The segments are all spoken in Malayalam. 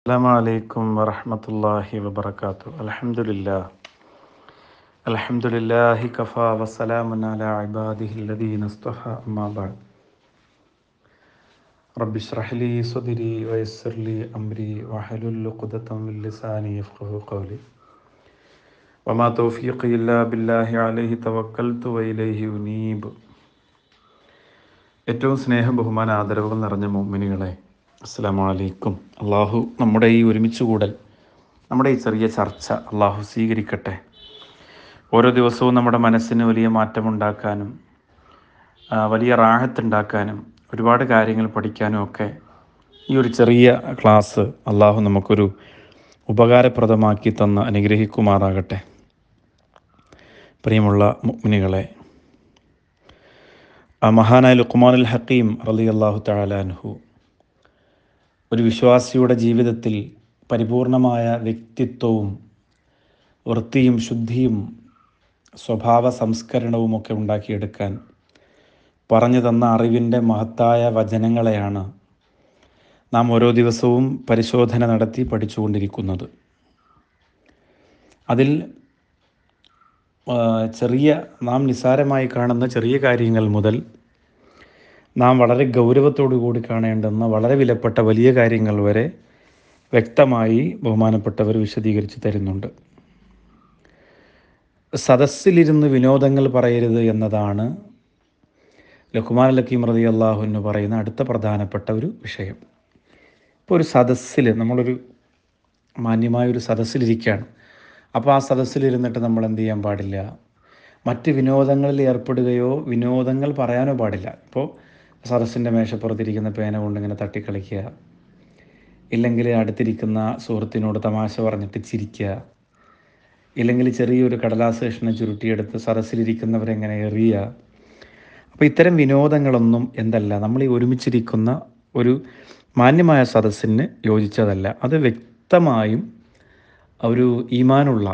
السلام عليكم ورحمة الله وبركاته الحمد لله الحمد لله كفى وسلام على عباده الذين اصطفى أما بعد رب اشرح لي صدري ويسر لي أمري واحلل عقدة من لساني يفقه قولي وما توفيقي إلا بالله عليه توكلت وإليه أنيب ഏറ്റവും സ്നേഹ ബഹുമാന ആദരവുകൾ مؤمنين عليه അസ്സാമലൈക്കും അള്ളാഹു നമ്മുടെ ഈ ഒരുമിച്ച് കൂടൽ നമ്മുടെ ഈ ചെറിയ ചർച്ച അള്ളാഹു സ്വീകരിക്കട്ടെ ഓരോ ദിവസവും നമ്മുടെ മനസ്സിന് വലിയ മാറ്റമുണ്ടാക്കാനും വലിയ റാഹത്തുണ്ടാക്കാനും ഒരുപാട് കാര്യങ്ങൾ പഠിക്കാനും ഒക്കെ ഈ ഒരു ചെറിയ ക്ലാസ് അള്ളാഹു നമുക്കൊരു ഉപകാരപ്രദമാക്കി തന്ന് അനുഗ്രഹിക്കുമാറാകട്ടെ പ്രിയമുള്ള മുഗ്നികളെ മഹാനായ അൽ ഹക്കീം അലി അള്ളാഹു തലാൻഹു ഒരു വിശ്വാസിയുടെ ജീവിതത്തിൽ പരിപൂർണമായ വ്യക്തിത്വവും വൃത്തിയും ശുദ്ധിയും സ്വഭാവ ഒക്കെ ഉണ്ടാക്കിയെടുക്കാൻ പറഞ്ഞു തന്ന അറിവിൻ്റെ മഹത്തായ വചനങ്ങളെയാണ് നാം ഓരോ ദിവസവും പരിശോധന നടത്തി പഠിച്ചുകൊണ്ടിരിക്കുന്നത് അതിൽ ചെറിയ നാം നിസ്സാരമായി കാണുന്ന ചെറിയ കാര്യങ്ങൾ മുതൽ നാം വളരെ ഗൗരവത്തോടു കൂടി കാണേണ്ടുന്ന വളരെ വിലപ്പെട്ട വലിയ കാര്യങ്ങൾ വരെ വ്യക്തമായി ബഹുമാനപ്പെട്ടവർ വിശദീകരിച്ച് തരുന്നുണ്ട് സദസ്സിലിരുന്ന് വിനോദങ്ങൾ പറയരുത് എന്നതാണ് ലഖുമാൻ ലക്കീം റതി അള്ളാഹു എന്ന് പറയുന്ന അടുത്ത പ്രധാനപ്പെട്ട ഒരു വിഷയം ഇപ്പോൾ ഒരു സദസ്സിൽ നമ്മളൊരു മാന്യമായ ഒരു സദസ്സിലിരിക്കുകയാണ് അപ്പോൾ ആ സദസ്സിലിരുന്നിട്ട് നമ്മൾ എന്ത് ചെയ്യാൻ പാടില്ല മറ്റ് വിനോദങ്ങളിൽ ഏർപ്പെടുകയോ വിനോദങ്ങൾ പറയാനോ പാടില്ല ഇപ്പോൾ സദസ്സിൻ്റെ മേശപ്പുറത്തിരിക്കുന്ന പേന കൊണ്ട് ഇങ്ങനെ തട്ടിക്കളിക്കുക ഇല്ലെങ്കിൽ അടുത്തിരിക്കുന്ന സുഹൃത്തിനോട് തമാശ പറഞ്ഞിട്ട് ചിരിക്കുക ഇല്ലെങ്കിൽ ചെറിയൊരു കടലാസ് കഷ്ണം ചുരുട്ടിയെടുത്ത് സദസ്സിലിരിക്കുന്നവരെങ്ങനെ എറിയുക അപ്പോൾ ഇത്തരം വിനോദങ്ങളൊന്നും എന്തല്ല നമ്മൾ ഈ ഒരുമിച്ചിരിക്കുന്ന ഒരു മാന്യമായ സദസ്സിന് യോജിച്ചതല്ല അത് വ്യക്തമായും ഒരു ഈമാനുള്ള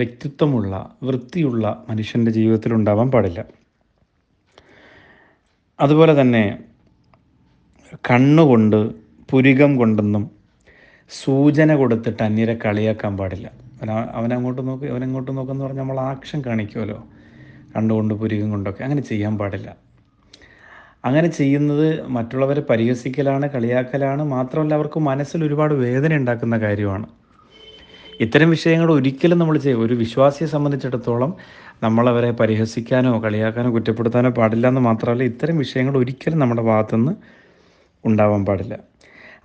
വ്യക്തിത്വമുള്ള വൃത്തിയുള്ള മനുഷ്യൻ്റെ ജീവിതത്തിൽ ഉണ്ടാവാൻ പാടില്ല അതുപോലെ തന്നെ കണ്ണുകൊണ്ട് പുരികം കൊണ്ടെന്നും സൂചന കൊടുത്തിട്ട് അന്യരെ കളിയാക്കാൻ പാടില്ല അവനങ്ങോട്ട് നോക്കി അവനങ്ങോട്ട് നോക്കുമെന്ന് പറഞ്ഞാൽ നമ്മൾ ആക്ഷൻ കാണിക്കുമല്ലോ കണ്ടുകൊണ്ട് പുരികം കൊണ്ടൊക്കെ അങ്ങനെ ചെയ്യാൻ പാടില്ല അങ്ങനെ ചെയ്യുന്നത് മറ്റുള്ളവരെ പരിഹസിക്കലാണ് കളിയാക്കലാണ് മാത്രമല്ല അവർക്ക് മനസ്സിൽ ഒരുപാട് വേദന ഉണ്ടാക്കുന്ന കാര്യമാണ് ഇത്തരം വിഷയങ്ങൾ ഒരിക്കലും നമ്മൾ ചെയ്യും ഒരു വിശ്വാസിയെ സംബന്ധിച്ചിടത്തോളം നമ്മളവരെ പരിഹസിക്കാനോ കളിയാക്കാനോ കുറ്റപ്പെടുത്താനോ പാടില്ല എന്ന് മാത്രമല്ല ഇത്തരം വിഷയങ്ങൾ ഒരിക്കലും നമ്മുടെ ഭാഗത്തുനിന്ന് ഉണ്ടാവാൻ പാടില്ല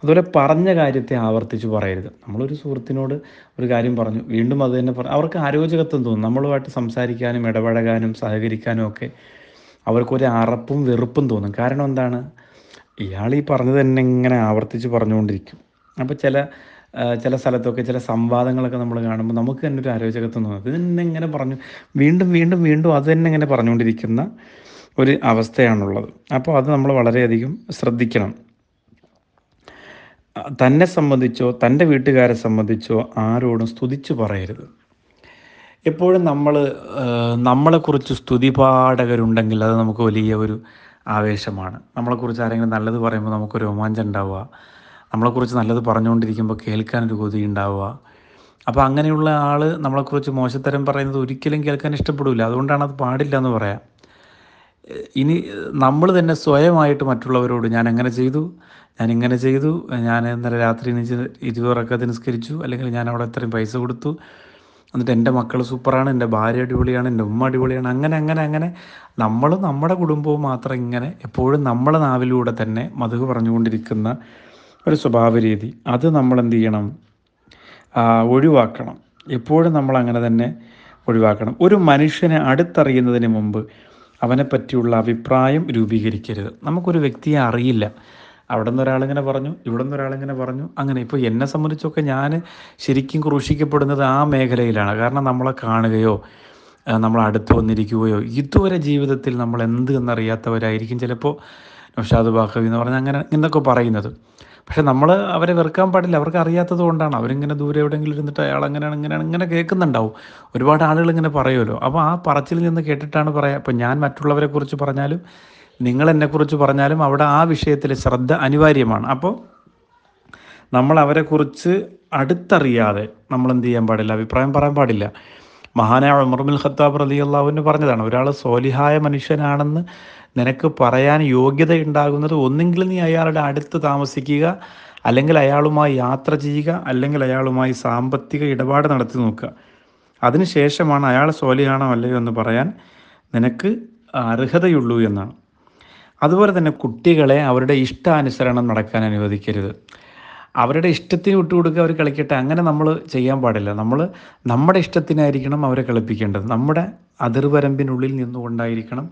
അതുപോലെ പറഞ്ഞ കാര്യത്തെ ആവർത്തിച്ച് പറയരുത് നമ്മളൊരു സുഹൃത്തിനോട് ഒരു കാര്യം പറഞ്ഞു വീണ്ടും അത് തന്നെ പറഞ്ഞു അവർക്ക് ആരോചകത്വം തോന്നും നമ്മളുമായിട്ട് സംസാരിക്കാനും ഇടപഴകാനും സഹകരിക്കാനും ഒക്കെ അവർക്കൊരു അറപ്പും വെറുപ്പും തോന്നും കാരണം എന്താണ് ഇയാൾ ഈ പറഞ്ഞത് തന്നെ ഇങ്ങനെ ആവർത്തിച്ച് പറഞ്ഞുകൊണ്ടിരിക്കും അപ്പോൾ ചില ചില സ്ഥലത്തൊക്കെ ചില സംവാദങ്ങളൊക്കെ നമ്മൾ കാണുമ്പോൾ നമുക്ക് തന്നെ ഒരു അരോചകത്വം തോന്നും ഇത് തന്നെ ഇങ്ങനെ പറഞ്ഞു വീണ്ടും വീണ്ടും വീണ്ടും അത് തന്നെ ഇങ്ങനെ പറഞ്ഞുകൊണ്ടിരിക്കുന്ന ഒരു അവസ്ഥയാണുള്ളത് അപ്പോൾ അത് നമ്മൾ വളരെയധികം ശ്രദ്ധിക്കണം തന്നെ സംബന്ധിച്ചോ തൻ്റെ വീട്ടുകാരെ സംബന്ധിച്ചോ ആരോടും സ്തുതിച്ചു പറയരുത് എപ്പോഴും നമ്മൾ നമ്മളെക്കുറിച്ച് സ്തുതിപാഠകരുണ്ടെങ്കിൽ അത് നമുക്ക് വലിയ ഒരു ആവേശമാണ് നമ്മളെക്കുറിച്ച് ആരെങ്കിലും നല്ലത് പറയുമ്പോൾ നമുക്ക് രോമാഞ്ചം ഉണ്ടാവുക നമ്മളെക്കുറിച്ച് നല്ലത് പറഞ്ഞുകൊണ്ടിരിക്കുമ്പോൾ കേൾക്കാനൊരു ഗതി ഉണ്ടാവുക അപ്പോൾ അങ്ങനെയുള്ള ആൾ നമ്മളെക്കുറിച്ച് മോശത്തരം പറയുന്നത് ഒരിക്കലും കേൾക്കാൻ ഇഷ്ടപ്പെടില്ല അതുകൊണ്ടാണ് അത് പാടില്ല എന്ന് പറയാം ഇനി നമ്മൾ തന്നെ സ്വയമായിട്ട് മറ്റുള്ളവരോട് ഞാൻ എങ്ങനെ ചെയ്തു ഞാൻ ഇങ്ങനെ ചെയ്തു ഞാൻ ഇന്നലെ രാത്രി എനിക്ക് ഇരുപറക്കത്ത് തിരസ്കരിച്ചു അല്ലെങ്കിൽ ഞാൻ അവിടെ ഇത്രയും പൈസ കൊടുത്തു എന്നിട്ട് എൻ്റെ മക്കൾ സൂപ്പറാണ് എൻ്റെ ഭാര്യ അടിപൊളിയാണ് എൻ്റെ ഉമ്മ അടിപൊളിയാണ് അങ്ങനെ അങ്ങനെ അങ്ങനെ നമ്മൾ നമ്മുടെ കുടുംബവും മാത്രം ഇങ്ങനെ എപ്പോഴും നമ്മളെ നാവിലൂടെ തന്നെ മധു പറഞ്ഞുകൊണ്ടിരിക്കുന്ന ഒരു സ്വഭാവ രീതി അത് നമ്മൾ എന്ത് ചെയ്യണം ഒഴിവാക്കണം എപ്പോഴും നമ്മൾ അങ്ങനെ തന്നെ ഒഴിവാക്കണം ഒരു മനുഷ്യനെ അടുത്തറിയുന്നതിന് മുമ്പ് അവനെപ്പറ്റിയുള്ള അഭിപ്രായം രൂപീകരിക്കരുത് നമുക്കൊരു വ്യക്തിയെ അറിയില്ല അവിടെ നിന്ന് ഒരാളിങ്ങനെ പറഞ്ഞു ഇവിടെ നിന്ന് ഒരാളിങ്ങനെ പറഞ്ഞു അങ്ങനെ ഇപ്പോൾ എന്നെ സംബന്ധിച്ചൊക്കെ ഞാൻ ശരിക്കും ക്രൂശിക്കപ്പെടുന്നത് ആ മേഖലയിലാണ് കാരണം നമ്മളെ കാണുകയോ നമ്മൾ അടുത്ത് വന്നിരിക്കുകയോ ഇതുവരെ ജീവിതത്തിൽ നമ്മൾ എന്ത് എന്നറിയാത്തവരായിരിക്കും ചിലപ്പോൾ നൗഷാദ് ബാഖവി എന്ന് പറഞ്ഞാൽ അങ്ങനെ എന്നൊക്കെ പറയുന്നത് പക്ഷെ നമ്മൾ അവരെ വെറുക്കാൻ പാടില്ല അവർക്ക് അറിയാത്തത് കൊണ്ടാണ് അവരിങ്ങനെ ദൂരെ എവിടെയെങ്കിലും ഇരുന്നിട്ട് അയാൾ അങ്ങനെയാണ് ഇങ്ങനെയാണ് ഇങ്ങനെ കേൾക്കുന്നുണ്ടാവും ഒരുപാട് ആളുകൾ ഇങ്ങനെ പറയുമല്ലോ അപ്പോൾ ആ പറച്ചിൽ നിന്ന് കേട്ടിട്ടാണ് പറയുക അപ്പോൾ ഞാൻ മറ്റുള്ളവരെ കുറിച്ച് പറഞ്ഞാലും നിങ്ങൾ എന്നെക്കുറിച്ച് പറഞ്ഞാലും അവിടെ ആ വിഷയത്തിൽ ശ്രദ്ധ അനിവാര്യമാണ് അപ്പോൾ നമ്മൾ അവരെക്കുറിച്ച് അടുത്തറിയാതെ നമ്മൾ എന്ത് ചെയ്യാൻ പാടില്ല അഭിപ്രായം പറയാൻ പാടില്ല മഹാനായ ഉമർമുൽ ഖത്താബ് അലി അള്ളാഹുവിന് പറഞ്ഞതാണ് ഒരാൾ സോലിഹായ മനുഷ്യനാണെന്ന് നിനക്ക് പറയാൻ യോഗ്യത ഉണ്ടാകുന്നത് ഒന്നെങ്കിൽ നീ അയാളുടെ അടുത്ത് താമസിക്കുക അല്ലെങ്കിൽ അയാളുമായി യാത്ര ചെയ്യുക അല്ലെങ്കിൽ അയാളുമായി സാമ്പത്തിക ഇടപാട് നടത്തി നോക്കുക അതിനുശേഷമാണ് അയാൾ സോലിയാണോ അല്ലയോ എന്ന് പറയാൻ നിനക്ക് അർഹതയുള്ളൂ എന്നാണ് അതുപോലെ തന്നെ കുട്ടികളെ അവരുടെ ഇഷ്ടാനുസരണം നടക്കാൻ അനുവദിക്കരുത് അവരുടെ ഇഷ്ടത്തിന് വിട്ടുകൊടുക്കുക അവർ കളിക്കട്ടെ അങ്ങനെ നമ്മൾ ചെയ്യാൻ പാടില്ല നമ്മൾ നമ്മുടെ ഇഷ്ടത്തിനായിരിക്കണം അവരെ കളിപ്പിക്കേണ്ടത് നമ്മുടെ അതിർവരമ്പിനുള്ളിൽ നിന്നുകൊണ്ടായിരിക്കണം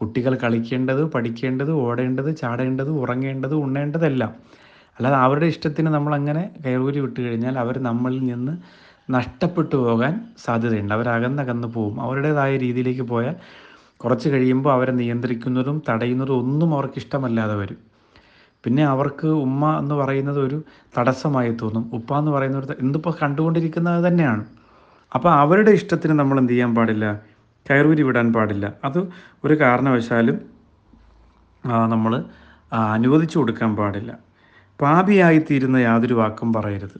കുട്ടികൾ കളിക്കേണ്ടത് പഠിക്കേണ്ടത് ഓടേണ്ടത് ചാടേണ്ടത് ഉറങ്ങേണ്ടത് ഉണ്ണേണ്ടതെല്ലാം അല്ലാതെ അവരുടെ ഇഷ്ടത്തിന് നമ്മൾ അങ്ങനെ കയറൂരി വിട്ട് കഴിഞ്ഞാൽ അവർ നമ്മളിൽ നിന്ന് നഷ്ടപ്പെട്ടു പോകാൻ സാധ്യതയുണ്ട് അവരകന്നകന്ന് പോവും അവരുടേതായ രീതിയിലേക്ക് പോയാൽ കുറച്ച് കഴിയുമ്പോൾ അവരെ നിയന്ത്രിക്കുന്നതും തടയുന്നതും ഒന്നും അവർക്ക് ഇഷ്ടമല്ലാതെ വരും പിന്നെ അവർക്ക് ഉമ്മ എന്ന് പറയുന്നത് ഒരു തടസ്സമായി തോന്നും ഉപ്പ എന്ന് പറയുന്ന ഒരു എന്തിപ്പോൾ കണ്ടുകൊണ്ടിരിക്കുന്നത് തന്നെയാണ് അപ്പോൾ അവരുടെ ഇഷ്ടത്തിന് നമ്മൾ എന്ത് ചെയ്യാൻ പാടില്ല കയറൂരി വിടാൻ പാടില്ല അത് ഒരു കാരണവശാലും നമ്മൾ അനുവദിച്ചു കൊടുക്കാൻ പാടില്ല പാപിയായിത്തീരുന്ന യാതൊരു വാക്കും പറയരുത്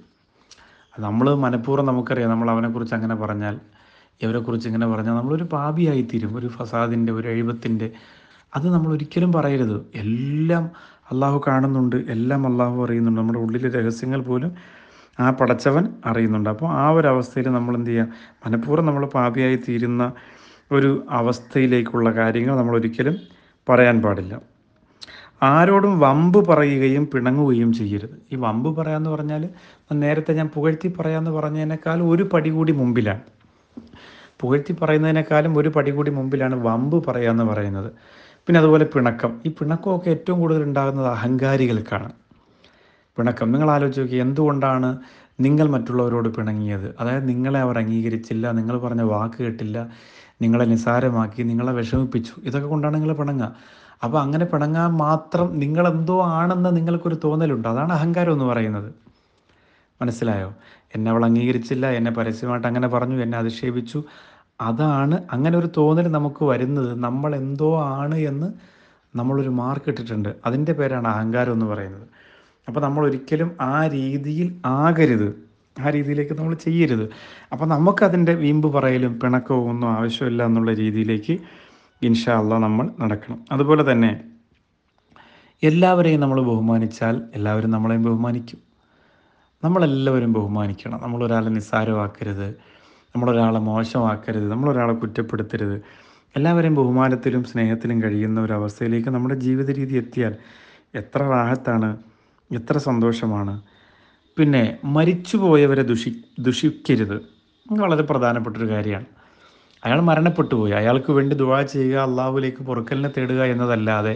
നമ്മൾ മനഃപൂർവ്വം നമുക്കറിയാം നമ്മൾ അവനെക്കുറിച്ച് അങ്ങനെ പറഞ്ഞാൽ ഇവരെക്കുറിച്ച് ഇങ്ങനെ പറഞ്ഞാൽ നമ്മളൊരു പാപിയായിത്തീരും ഒരു ഫസാദിൻ്റെ ഒരു എഴുപത്തിൻ്റെ അത് നമ്മൾ ഒരിക്കലും പറയരുത് എല്ലാം അള്ളാഹു കാണുന്നുണ്ട് എല്ലാം അള്ളാഹു അറിയുന്നുണ്ട് നമ്മുടെ ഉള്ളിലെ രഹസ്യങ്ങൾ പോലും ആ പടച്ചവൻ അറിയുന്നുണ്ട് അപ്പോൾ ആ ഒരു അവസ്ഥയിൽ നമ്മൾ എന്ത് ചെയ്യുക മനഃപൂർവ്വം നമ്മൾ പാപിയായി തീരുന്ന ഒരു അവസ്ഥയിലേക്കുള്ള കാര്യങ്ങൾ നമ്മൾ ഒരിക്കലും പറയാൻ പാടില്ല ആരോടും വമ്പ് പറയുകയും പിണങ്ങുകയും ചെയ്യരുത് ഈ വമ്പ് പറയാമെന്ന് പറഞ്ഞാൽ നേരത്തെ ഞാൻ പുകഴ്ത്തി പറയാമെന്ന് പറഞ്ഞതിനേക്കാൾ ഒരു പടി കൂടി മുമ്പിലാണ് പുകഴ്ത്തി പറയുന്നതിനേക്കാളും ഒരു പടി കൂടി മുമ്പിലാണ് വമ്പ് പറയാമെന്ന് പറയുന്നത് പിന്നെ അതുപോലെ പിണക്കം ഈ പിണക്കമൊക്കെ ഏറ്റവും കൂടുതൽ ഉണ്ടാകുന്നത് അഹങ്കാരികൾക്കാണ് പിണക്കം നിങ്ങൾ ആലോചിച്ച് നോക്കി എന്തുകൊണ്ടാണ് നിങ്ങൾ മറ്റുള്ളവരോട് പിണങ്ങിയത് അതായത് നിങ്ങളെ അവർ അംഗീകരിച്ചില്ല നിങ്ങൾ പറഞ്ഞ വാക്ക് കേട്ടില്ല നിങ്ങളെ നിസാരമാക്കി നിങ്ങളെ വിഷമിപ്പിച്ചു ഇതൊക്കെ കൊണ്ടാണ് നിങ്ങൾ പിണങ്ങുക അപ്പോൾ അങ്ങനെ പിണങ്ങാൻ മാത്രം നിങ്ങളെന്തോ ആണെന്ന് നിങ്ങൾക്കൊരു തോന്നലുണ്ട് അതാണ് അഹങ്കാരം എന്ന് പറയുന്നത് മനസ്സിലായോ എന്നെ അവൾ അംഗീകരിച്ചില്ല എന്നെ പരസ്യമായിട്ട് അങ്ങനെ പറഞ്ഞു എന്നെ അധിക്ഷേപിച്ചു അതാണ് അങ്ങനെ ഒരു തോന്നൽ നമുക്ക് വരുന്നത് നമ്മൾ എന്തോ ആണ് എന്ന് നമ്മളൊരു മാർക്ക് ഇട്ടിട്ടുണ്ട് അതിൻ്റെ പേരാണ് അഹങ്കാരം എന്ന് പറയുന്നത് അപ്പോൾ നമ്മൾ ഒരിക്കലും ആ രീതിയിൽ ആകരുത് ആ രീതിയിലേക്ക് നമ്മൾ ചെയ്യരുത് അപ്പോൾ നമുക്കതിൻ്റെ വീമ്പ് പറയലും പിണക്കവും ഒന്നും ആവശ്യമില്ല എന്നുള്ള രീതിയിലേക്ക് ഇൻഷാ അല്ല നമ്മൾ നടക്കണം അതുപോലെ തന്നെ എല്ലാവരെയും നമ്മൾ ബഹുമാനിച്ചാൽ എല്ലാവരും നമ്മളെയും ബഹുമാനിക്കും നമ്മളെല്ലാവരും ബഹുമാനിക്കണം നമ്മളൊരാളെ നിസ്സാരമാക്കരുത് നമ്മളൊരാളെ മോശമാക്കരുത് നമ്മളൊരാളെ കുറ്റപ്പെടുത്തരുത് എല്ലാവരെയും ബഹുമാനത്തിലും സ്നേഹത്തിലും കഴിയുന്ന ഒരു അവസ്ഥയിലേക്ക് നമ്മുടെ ജീവിത രീതി എത്തിയാൽ എത്ര റാഹത്താണ് എത്ര സന്തോഷമാണ് പിന്നെ മരിച്ചുപോയവരെ ദുഷി ദുഷിക്കരുത് വളരെ പ്രധാനപ്പെട്ടൊരു കാര്യമാണ് അയാൾ മരണപ്പെട്ടു പോയി അയാൾക്ക് വേണ്ടി ദുവാ ചെയ്യുക അള്ളാഹുലേക്ക് പൊറുക്കലിനെ തേടുക എന്നതല്ലാതെ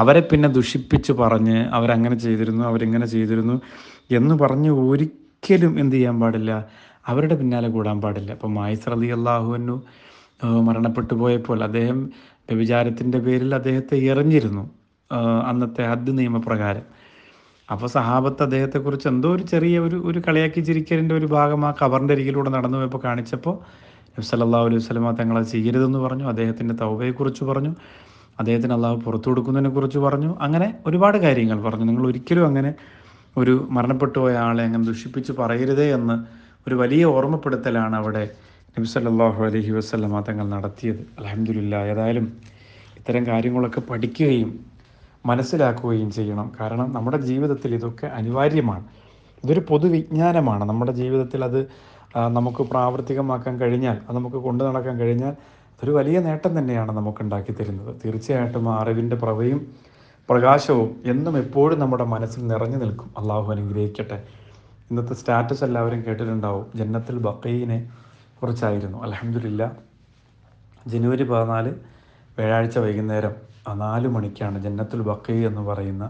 അവരെ പിന്നെ ദുഷിപ്പിച്ച് പറഞ്ഞ് അവരങ്ങനെ ചെയ്തിരുന്നു അവരിങ്ങനെ ചെയ്തിരുന്നു എന്ന് പറഞ്ഞ് ഒരിക്കലും എന്ത് ചെയ്യാൻ പാടില്ല അവരുടെ പിന്നാലെ കൂടാൻ പാടില്ല അപ്പോൾ മായിസ് അലി അള്ളാഹുവിനു മരണപ്പെട്ടു പോയപ്പോൾ അദ്ദേഹം വ്യഭിചാരത്തിൻ്റെ പേരിൽ അദ്ദേഹത്തെ എറിഞ്ഞിരുന്നു അന്നത്തെ ഹദ് നിയമപ്രകാരം അപ്പോൾ സഹാബത്ത് അദ്ദേഹത്തെക്കുറിച്ച് എന്തോ ഒരു ചെറിയ ഒരു ഒരു കളിയാക്കി ചിരിക്കലിൻ്റെ ഒരു ഭാഗം ആ കവറിൻ്റെ അരികിലൂടെ നടന്നു പോയപ്പോൾ കാണിച്ചപ്പോൾ നബ്സല്ലാ അലൈഹി വസ്ലമ തങ്ങളെ ചെയ്യരുതെന്ന് പറഞ്ഞു അദ്ദേഹത്തിൻ്റെ തൗബയെക്കുറിച്ച് പറഞ്ഞു അദ്ദേഹത്തിന് അള്ളാഹു പുറത്തു കൊടുക്കുന്നതിനെക്കുറിച്ച് പറഞ്ഞു അങ്ങനെ ഒരുപാട് കാര്യങ്ങൾ പറഞ്ഞു നിങ്ങൾ ഒരിക്കലും അങ്ങനെ ഒരു മരണപ്പെട്ടു പോയ ആളെ അങ്ങനെ ദുഷിപ്പിച്ച് പറയരുതേ എന്ന് ഒരു വലിയ ഓർമ്മപ്പെടുത്തലാണ് അവിടെ നബി സല്ലാഹു അലഹി വസ്ലമ തങ്ങൾ നടത്തിയത് അലഹമില്ല ഏതായാലും ഇത്തരം കാര്യങ്ങളൊക്കെ പഠിക്കുകയും മനസ്സിലാക്കുകയും ചെയ്യണം കാരണം നമ്മുടെ ജീവിതത്തിൽ ഇതൊക്കെ അനിവാര്യമാണ് ഇതൊരു പൊതുവിജ്ഞാനമാണ് നമ്മുടെ ജീവിതത്തിൽ അത് നമുക്ക് പ്രാവർത്തികമാക്കാൻ കഴിഞ്ഞാൽ അത് നമുക്ക് കൊണ്ടു നടക്കാൻ കഴിഞ്ഞാൽ അതൊരു വലിയ നേട്ടം തന്നെയാണ് നമുക്ക് ഉണ്ടാക്കി തരുന്നത് തീർച്ചയായിട്ടും ആ അറിവിൻ്റെ പ്രവയും പ്രകാശവും എന്നും എപ്പോഴും നമ്മുടെ മനസ്സിൽ നിറഞ്ഞു നിൽക്കും അള്ളാഹു അനുഗ്രഹിക്കട്ടെ ഇന്നത്തെ സ്റ്റാറ്റസ് എല്ലാവരും കേട്ടിട്ടുണ്ടാവും ജന്നത്തിൽ ബക്കീനെ കുറിച്ചായിരുന്നു അലഹമില്ല ജനുവരി പതിനാല് വ്യാഴാഴ്ച വൈകുന്നേരം നാല് മണിക്കാണ് ജന്നത്തുൽ ബക്കീ എന്ന് പറയുന്ന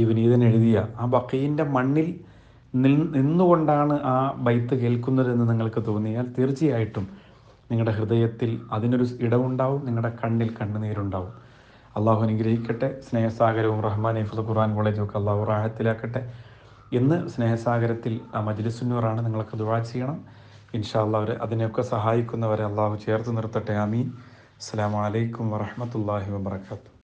ഈ വിനീതൻ എഴുതിയ ആ ബക്കീൻ്റെ മണ്ണിൽ നിന്നുകൊണ്ടാണ് ആ ബൈത്ത് കേൾക്കുന്നതെന്ന് നിങ്ങൾക്ക് തോന്നിയാൽ തീർച്ചയായിട്ടും നിങ്ങളുടെ ഹൃദയത്തിൽ അതിനൊരു ഇടമുണ്ടാവും നിങ്ങളുടെ കണ്ണിൽ കണ്ണുനീരുണ്ടാവും അള്ളാഹു അനുഗ്രഹിക്കട്ടെ സ്നേഹസാഗരവും റഹ്മാൻ ഹിഫുൽ ഖുർആൻ കോളേജും ഒക്കെ അള്ളാഹു റാഹത്തിലാക്കട്ടെ ഇന്ന് സ്നേഹസാഗരത്തിൽ ആ മജ്ലിസുന്നൂറാണ് നിങ്ങൾക്ക് ദുവാ ചെയ്യണം ഇൻഷാല്ല അവർ അതിനെയൊക്കെ സഹായിക്കുന്നവരെ അള്ളാഹു ചേർത്ത് നിർത്തട്ടെ ആമീൻ അസ്സാം വലൈക്കും വറഹമത്തല്ലാഹി വാത്തു